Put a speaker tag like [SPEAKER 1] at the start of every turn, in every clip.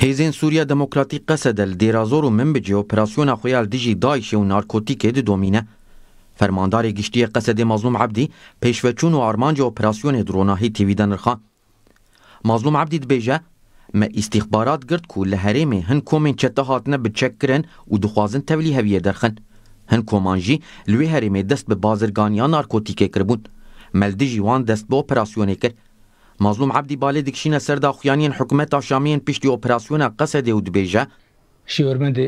[SPEAKER 1] هیزین سوریا دموکراتیک قصد دیرازور و من بجه اپراسیون خویال دیجی دایش و نارکوتیک دی دومینه فرماندار گشتی قصد مظلوم عبدی پیشوچون و آرمانج اپراسیون دروناهی تیویده نرخا مظلوم عبدی دبیجه ما استخبارات گرد کو لهریم هن کومین چته هاتنه بچکرن و دخوازن تولی هویه درخن هن کومانجی لوی هریم دست به بازرگانیا نارکوتیک کربون ملدی جوان دست به اپراسیون کرد مظلوم عبدي بالي دكشينا سردا خيانين حكومة شامين بيشتي اوبراسيون قصد او دبيجا
[SPEAKER 2] شيور من دي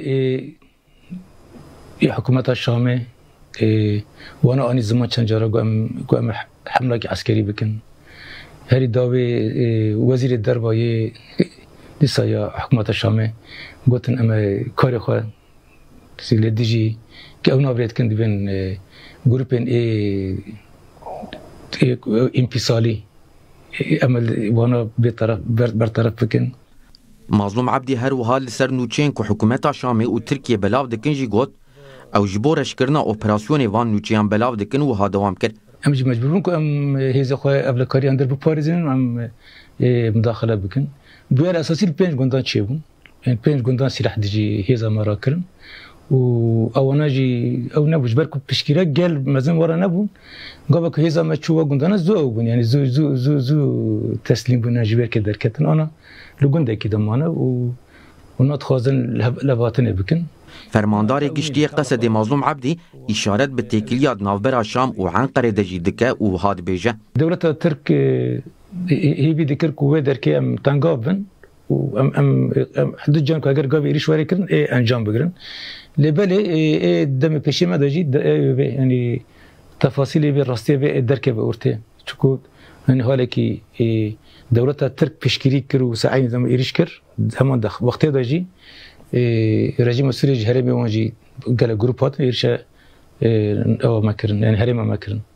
[SPEAKER 2] اي حكومة شامي اي وانا اني زمان چنجارا قوام قوام حملة عسكري بكن هري داوي وزير الدربة اي دسا يا حكومة شامي قوتن اما كاري خواه سيلي ديجي كي اونا بريد كن دبين اي اي انفصالي امل وانا بطرف برطرف بكن
[SPEAKER 1] مظلوم عبدی هر وها لسر نوچين و حکومتا شامی و ترکیه بلاو دكن جي گوت او جبور اشكرنا اپراسیون وان نوچیان بلاو دكن و ها دوام کرد
[SPEAKER 2] ام جي مجبورون که ام هیزه خواه ابلکاری اندر بپارزین ام اه، مداخله بكن بویر اساسي لپنج گندان چه بون پنج گندان سلاح دیجی هیزه مرا کرن او ناجي او نبوش بركو بشكيرا قال مازال ورا نبو قال لك هيزا ما تشوا قند انا زو اوغن يعني زو زو زو زو تسليم بنا جبير كدر كتن انا لقند كده معنا و ونات خازن لباتن بكن
[SPEAKER 1] فرماندار گشتی قصد مظلوم عبدی اشارت به تکیلیات ناوبر شام و عنقره دجی دکه و هاد بیجه
[SPEAKER 2] دولت ترک هی بی دکر کوه درکه ام تنگابن ام ام حد جان اگر گاوی ایریش وری کردن ای انجام بگیرن لبله ای دم پیشی ما دجی یعنی تفاصیل به راستی به درک به ورته چکو یعنی حالا کی دولت ترک پیشگیری کرد و سعی دم ایریش کرد دخ وقتی رژیم جهرمی گله گروپ هات او مکرن یعنی هریم مکرن